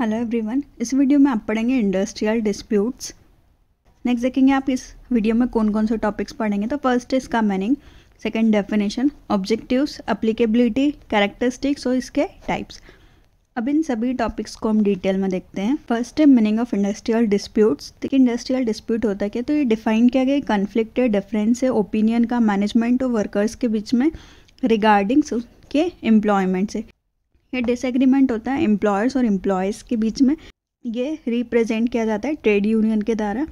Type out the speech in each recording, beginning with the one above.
hello everyone इस video में आप पढ़ेंगे इंडस्ट्रियल डिस्प्यूट्स नेक्स्ट देखेंगे आप इस वीडियो में कौन कौन से टॉपिक्स पढ़ेंगे तो फर्स्ट है इसका meaning second definition objectives applicability characteristics और इसके टाइप्स अब इन सभी टॉपिक्स को हम डिटेल में देखते हैं फर्स्ट है मीनिंग ऑफ इंडस्ट्रियल डिस्प्यूट्स देखिए इंडस्ट्रियल डिस्प्यूट होता क्या तो ये डिफाइन किया गया कन्फ्लिक्ट है डिफरेंस है ओपिनियन का मैनेजमेंट और वर्कर्स के बीच में रिगार्डिंग के एम्प्लॉयमेंट से ये डिसएग्रीमेंट होता है एम्प्लॉयर्स और एम्प्लॉयज़ के बीच में ये रिप्रेजेंट किया जाता है ट्रेड यूनियन के द्वारा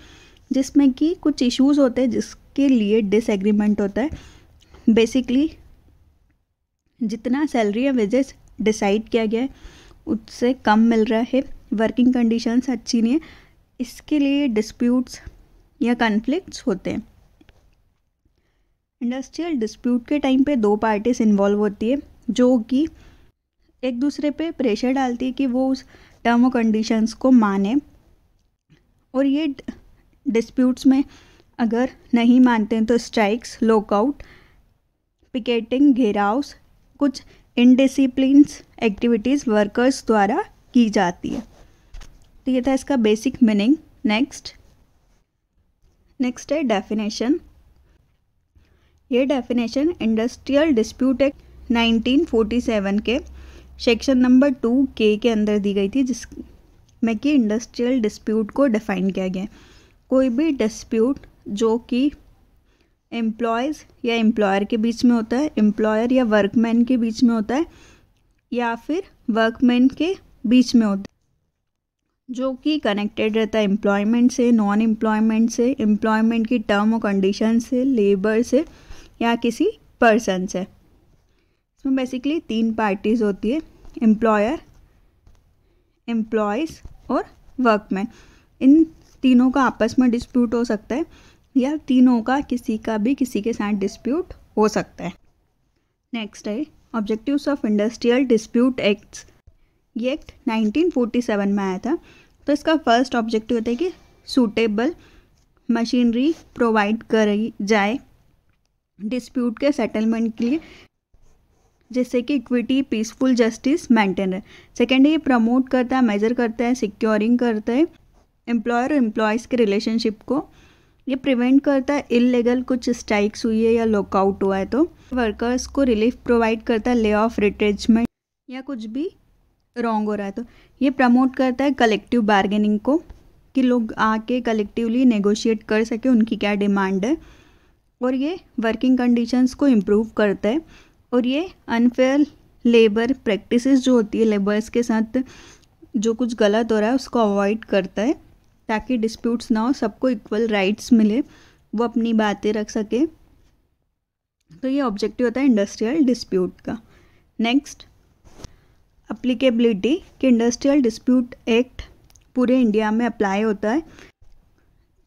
जिसमें कि कुछ इश्यूज होते हैं जिसके लिए डिसएग्रीमेंट होता है बेसिकली जितना सैलरी या वेजेस डिसाइड किया गया है उससे कम मिल रहा है वर्किंग कंडीशंस अच्छी नहीं है इसके लिए डिस्प्यूट्स या कन्फ्लिक्ट्स होते हैं इंडस्ट्रियल डिस्प्यूट के टाइम पे दो पार्टीज इन्वॉल्व होती है जो कि एक दूसरे पे प्रेशर डालती है कि वो उस टर्म और कंडीशंस को माने और ये डिस्प्यूट्स में अगर नहीं मानते हैं तो स्ट्राइक्स लॉकआउट पिकेटिंग घेरावस कुछ इनडिसिप्लिन एक्टिविटीज़ वर्कर्स द्वारा की जाती है तो ये था इसका बेसिक मीनिंग नेक्स्ट नेक्स्ट है डेफिनेशन ये डेफिनेशन इंडस्ट्रियल डिस्प्यूट एक्ट 1947 के सेक्शन नंबर टू के के अंदर दी गई थी जिस में कि इंडस्ट्रियल डिस्प्यूट को डिफाइन किया गया कोई भी डिस्प्यूट जो कि एम्प्लॉयज़ या एम्प्लॉयर के बीच में होता है एम्प्लॉयर या वर्कमैन के बीच में होता है या फिर वर्कमैन के बीच में होता है जो कि कनेक्टेड रहता है एम्प्लॉयमेंट से नॉन एम्प्लॉयमेंट से एम्प्लॉयमेंट की टर्म और कंडीशन से लेबर से या किसी पर्सन से इसमें बेसिकली तीन पार्टीज़ होती है एम्प्लॉयर एम्प्लॉयज़ और वर्कमैन इन तीनों का आपस में डिस्प्यूट हो सकता है या तीनों का किसी का भी किसी के साथ डिस्प्यूट हो सकता है नेक्स्ट है objectives of industrial dispute acts ये एक्ट 1947 में आया था तो इसका फर्स्ट ऑब्जेक्टिव होता है कि सूटेबल मशीनरी प्रोवाइड करी जाए डिस्प्यूट के सेटलमेंट के लिए जैसे कि इक्विटी पीसफुल जस्टिस मेंटेन रहे सेकेंड ये प्रमोट करता है मेजर करता है सिक्योरिंग करता है एम्प्लॉयर और एम्प्लॉयज़ के रिलेशनशिप को ये प्रिवेंट करता है इलीगल कुछ स्ट्राइक्स हुई है या लॉकआउट हुआ है तो वर्कर्स को रिलीफ प्रोवाइड करता है ले ऑफ रिट्रेचमेंट या कुछ भी रॉन्ग हो रहा है तो ये प्रमोट करता है कलेक्टिव बार्गेनिंग को कि लोग आके कलेक्टिवली नेगोशिएट कर सके उनकी क्या डिमांड है और ये वर्किंग कंडीशंस को इम्प्रूव करता है और ये अनफेयर लेबर प्रैक्टिसेस जो होती है लेबर्स के साथ जो कुछ गलत हो रहा है उसको अवॉइड करता है ताकि डिस्प्यूट्स ना हो सबको इक्वल राइट्स मिले वो अपनी बातें रख सके तो ये ऑब्जेक्टिव होता है इंडस्ट्रियल डिस्प्यूट का नेक्स्ट अप्लीकेबिलिटी कि इंडस्ट्रियल डिस्प्यूट एक्ट पूरे इंडिया में अप्लाई होता है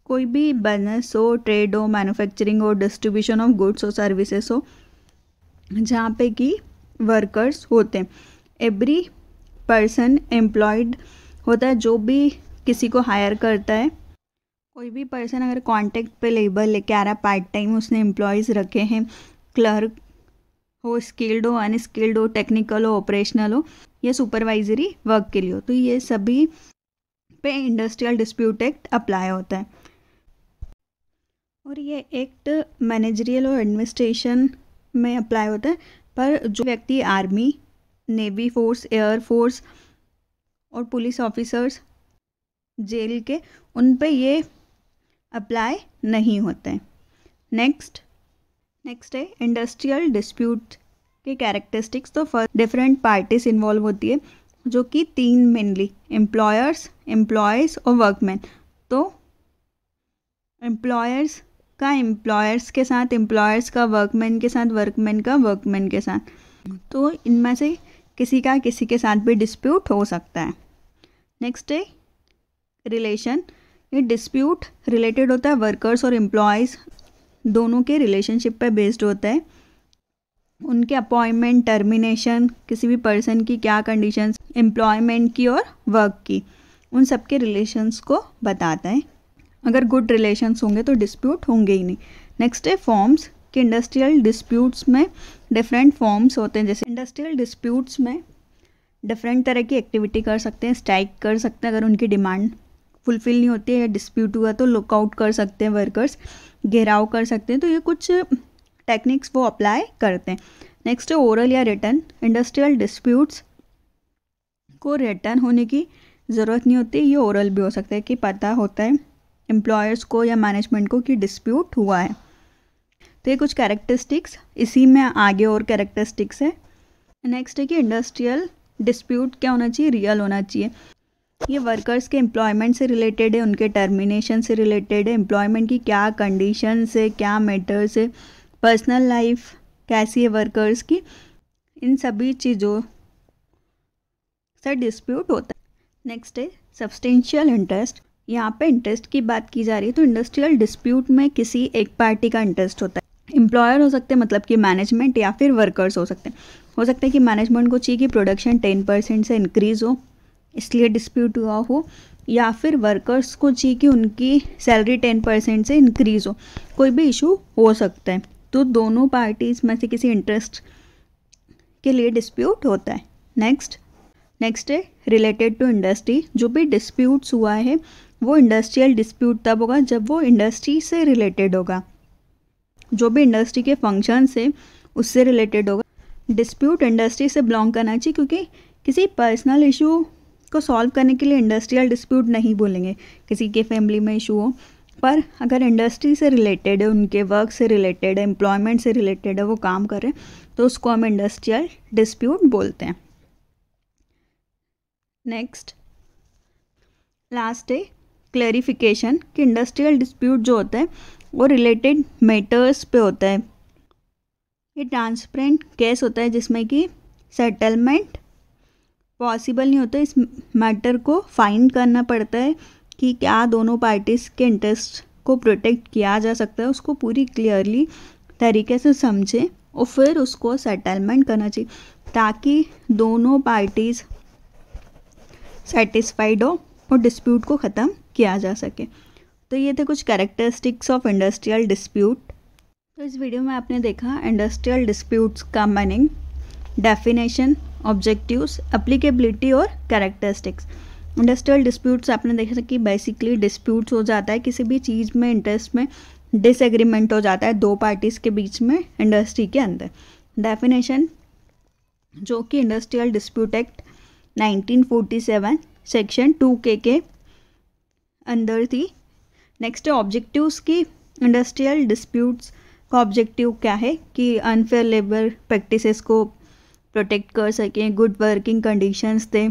कोई भी बिजनेस हो ट्रेड हो मैन्युफैक्चरिंग हो डिस्ट्रीब्यूशन ऑफ गुड्स हो सर्विसेज हो जहाँ पे कि वर्कर्स होते हैं एवरी पर्सन एम्प्लॉयड होता है जो भी किसी को हायर करता है कोई भी पर्सन अगर कॉन्टेक्ट पे लेबर लेके आ रहा है पार्ट टाइम उसने एम्प्लॉयज़ रखे हैं क्लर्क हो स्किल्ड हो अनस्किल्ड हो टेक्निकल हो ऑपरेशनल हो या सुपरवाइजरी वर्क के लिए हो तो ये सभी पे इंडस्ट्रियल डिस्प्यूट एक्ट अप्लाई होता है और ये एक्ट मैनेजरियल और एडमिनिस्ट्रेशन में अप्लाई होता है पर जो व्यक्ति army navy force air force और पुलिस ऑफिसर्स जेल के उन पे ये अप्लाई नहीं होते हैं नेक्स्ट नेक्स्ट है इंडस्ट्रियल डिस्प्यूट के कैरेक्टरिस्टिक्स तो फर्स्ट डिफरेंट पार्टीज इन्वॉल्व होती है जो कि तीन मेनली एम्प्लॉयर्स एम्प्लॉयज़ और वर्कमैन तो एम्प्लॉयर्स का एम्प्लॉयर्स के साथ एम्प्लॉयर्स का वर्कमैन के साथ वर्कमैन का वर्कमैन के साथ तो इनमें से किसी का किसी के साथ भी डिस्प्यूट हो सकता है नेक्स्ट है रिलेशन ये डिस्प्यूट रिलेटेड होता है वर्कर्स और एम्प्लॉयज़ दोनों के रिलेशनशिप पे बेस्ड होता है उनके अपॉइंटमेंट टर्मिनेशन किसी भी पर्सन की क्या कंडीशंस एम्प्लॉयमेंट की और वर्क की उन सब के रिलेशंस को बताता है अगर गुड रिलेशंस होंगे तो डिस्प्यूट होंगे ही नहीं नेक्स्ट है फॉर्म्स कि इंडस्ट्रियल डिस्प्यूट्स में डिफरेंट फॉर्म्स होते हैं जैसे इंडस्ट्रियल डिस्प्यूट्स में डिफरेंट तरह की एक्टिविटी कर सकते हैं स्ट्राइक कर सकते हैं अगर उनकी डिमांड फुलफिल नहीं होती है या डिस्प्यूट हुआ तो लुकआउट कर सकते हैं वर्कर्स घेराव कर सकते हैं तो ये कुछ टेक्निक्स वो अप्लाई करते हैं नेक्स्ट है ओरल या रिटर्न इंडस्ट्रियल डिस्प्यूट्स को रिटर्न होने की ज़रूरत नहीं होती ये ओरल भी हो सकता है कि पता होता है एम्प्लॉयर्स को या मैनेजमेंट को कि डिस्प्यूट हुआ है तो ये कुछ कैरेक्टरिस्टिक्स इसी में आगे और कैरेक्टरिस्टिक्स है नेक्स्ट है कि इंडस्ट्रियल डिस्प्यूट क्या होना चाहिए रियल होना चाहिए ये वर्कर्स के एम्प्लॉयमेंट से रिलेटेड है उनके टर्मिनेशन से रिलेटेड है एम्प्लॉयमेंट की क्या कंडीशन है क्या मैटर्स है पर्सनल लाइफ कैसी है वर्कर्स की इन सभी चीज़ों से डिस्प्यूट होता है नेक्स्ट है सब्सटेंशियल इंटरेस्ट यहाँ पे इंटरेस्ट की बात की जा रही है तो इंडस्ट्रियल डिस्प्यूट में किसी एक पार्टी का इंटरेस्ट होता है एम्प्लॉयर हो सकते हैं मतलब कि मैनेजमेंट या फिर वर्कर्स हो सकते हैं हो सकता है कि मैनेजमेंट को चाहिए कि प्रोडक्शन टेन परसेंट से इंक्रीज़ हो इसलिए डिस्प्यूट हुआ हो या फिर वर्कर्स को चाहिए कि उनकी सैलरी टेन परसेंट से इंक्रीज़ हो कोई भी इशू हो सकता है तो दोनों पार्टीज़ में से किसी इंटरेस्ट के लिए डिस्प्यूट होता है नेक्स्ट नेक्स्ट है रिलेटेड टू इंडस्ट्री जो भी डिस्प्यूट्स हुआ है वो इंडस्ट्रियल डिस्प्यूट तब होगा जब वो इंडस्ट्री से रिलेटेड होगा जो भी इंडस्ट्री के फंक्शन से उससे रिलेटेड होगा डिस्प्यूट इंडस्ट्री से बिलोंग करना चाहिए क्योंकि किसी पर्सनल इशू को सॉल्व करने के लिए इंडस्ट्रियल डिस्प्यूट नहीं बोलेंगे किसी के फैमिली में इशू हो पर अगर इंडस्ट्री से रिलेटेड है उनके वर्क से रिलेटेड है एम्प्लॉयमेंट से रिलेटेड है वो काम कर रहे हैं तो उसको हम इंडस्ट्रियल डिस्प्यूट बोलते हैं नेक्स्ट लास्ट है क्लैरिफिकेशन कि इंडस्ट्रियल डिस्प्यूट जो होता है वो रिलेटेड मैटर्स पे होता है ये ट्रांसपेरेंट केस होता है जिसमें कि सेटलमेंट पॉसिबल नहीं होता इस मैटर को फाइंड करना पड़ता है कि क्या दोनों पार्टीज़ के इंटरेस्ट को प्रोटेक्ट किया जा सकता है उसको पूरी क्लियरली तरीके से समझें और फिर उसको सेटलमेंट करना चाहिए ताकि दोनों पार्टीज़ सेटिस्फाइड हो और डिस्प्यूट को ख़त्म किया जा सके तो ये थे कुछ कैरेक्टरिस्टिक्स ऑफ इंडस्ट्रियल डिस्प्यूट तो इस वीडियो में आपने देखा इंडस्ट्रियल डिस्प्यूट्स का मीनिंग डेफिनेशन ऑब्जेक्टिव्स अप्लीकेबिलिटी और कैरेक्टरिस्टिक्स इंडस्ट्रियल डिस्प्यूट्स आपने देखा कि बेसिकली डिस्प्यूट्स हो जाता है किसी भी चीज़ में इंटरेस्ट में डिसएग्रीमेंट हो जाता है दो पार्टीज़ के बीच में इंडस्ट्री के अंदर डेफिनेशन जो कि इंडस्ट्रियल डिस्प्यूट एक्ट 1947 सेक्शन 2 के के अंदर थी नेक्स्ट है ऑब्जेक्टिव्स की इंडस्ट्रियल डिस्प्यूट्स का ऑब्जेक्टिव क्या है कि अनफेयर लेबर प्रैक्टिसेस को प्रोटेक्ट कर सकें गुड वर्किंग कंडीशंस दें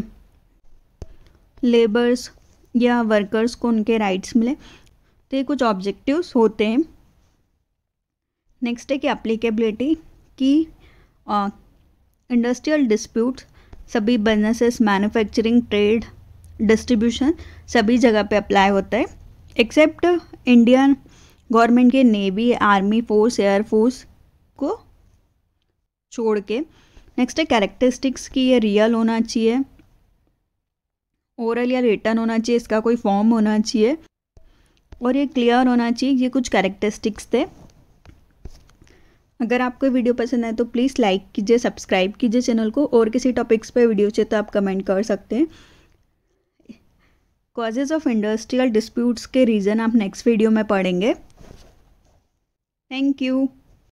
लेबर्स या वर्कर्स को उनके राइट्स मिले तो ये कुछ ऑब्जेक्टिव्स होते हैं नेक्स्ट है कि अप्लीकेबिलिटी की इंडस्ट्रियल डिस्प्यूट सभी बिजनेसेस मैन्युफैक्चरिंग ट्रेड डिस्ट्रीब्यूशन सभी जगह पे अप्लाई होता है एक्सेप्ट इंडियन गवर्नमेंट के navy army force air force को छोड़ के नेक्स्ट है कैरेक्टरिस्टिक्स की ये रियल होना चाहिए ओरल या रिटर्न होना चाहिए इसका कोई फॉर्म होना चाहिए और ये क्लियर होना चाहिए ये कुछ कैरेक्टरिस्टिक्स थे अगर आपको वीडियो पसंद आए तो प्लीज़ लाइक कीजिए सब्सक्राइब कीजिए चैनल को और किसी टॉपिक्स पे वीडियो चाहिए तो आप कमेंट कर सकते हैं कॉजेज ऑफ इंडस्ट्रियल डिस्प्यूट्स के रीज़न आप नेक्स्ट वीडियो में पढ़ेंगे थैंक यू